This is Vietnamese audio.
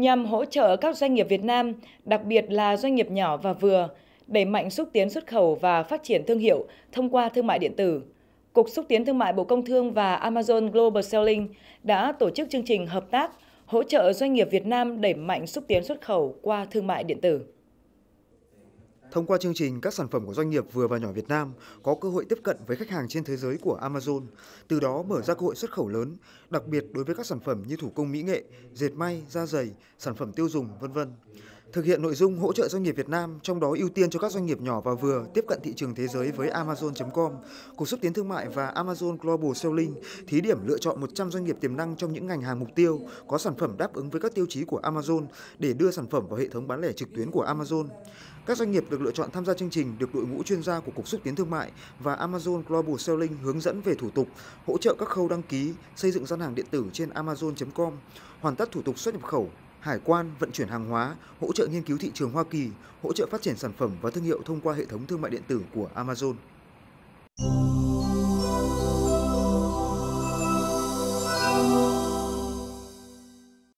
nhằm hỗ trợ các doanh nghiệp Việt Nam, đặc biệt là doanh nghiệp nhỏ và vừa, đẩy mạnh xúc tiến xuất khẩu và phát triển thương hiệu thông qua thương mại điện tử. Cục xúc tiến thương mại Bộ Công Thương và Amazon Global Selling đã tổ chức chương trình hợp tác hỗ trợ doanh nghiệp Việt Nam đẩy mạnh xúc tiến xuất khẩu qua thương mại điện tử. Thông qua chương trình, các sản phẩm của doanh nghiệp vừa và nhỏ Việt Nam có cơ hội tiếp cận với khách hàng trên thế giới của Amazon, từ đó mở ra cơ hội xuất khẩu lớn, đặc biệt đối với các sản phẩm như thủ công mỹ nghệ, dệt may, da giày, sản phẩm tiêu dùng, vân vân thực hiện nội dung hỗ trợ doanh nghiệp Việt Nam, trong đó ưu tiên cho các doanh nghiệp nhỏ và vừa tiếp cận thị trường thế giới với Amazon.com, Cục xúc tiến thương mại và Amazon Global Selling thí điểm lựa chọn 100 doanh nghiệp tiềm năng trong những ngành hàng mục tiêu có sản phẩm đáp ứng với các tiêu chí của Amazon để đưa sản phẩm vào hệ thống bán lẻ trực tuyến của Amazon. Các doanh nghiệp được lựa chọn tham gia chương trình được đội ngũ chuyên gia của Cục xúc tiến thương mại và Amazon Global Selling hướng dẫn về thủ tục, hỗ trợ các khâu đăng ký, xây dựng gian hàng điện tử trên amazon.com, hoàn tất thủ tục xuất nhập khẩu, hải quan, vận chuyển hàng hóa, hỗ trợ nghiên cứu thị trường Hoa Kỳ, hỗ trợ phát triển sản phẩm và thương hiệu thông qua hệ thống thương mại điện tử của Amazon.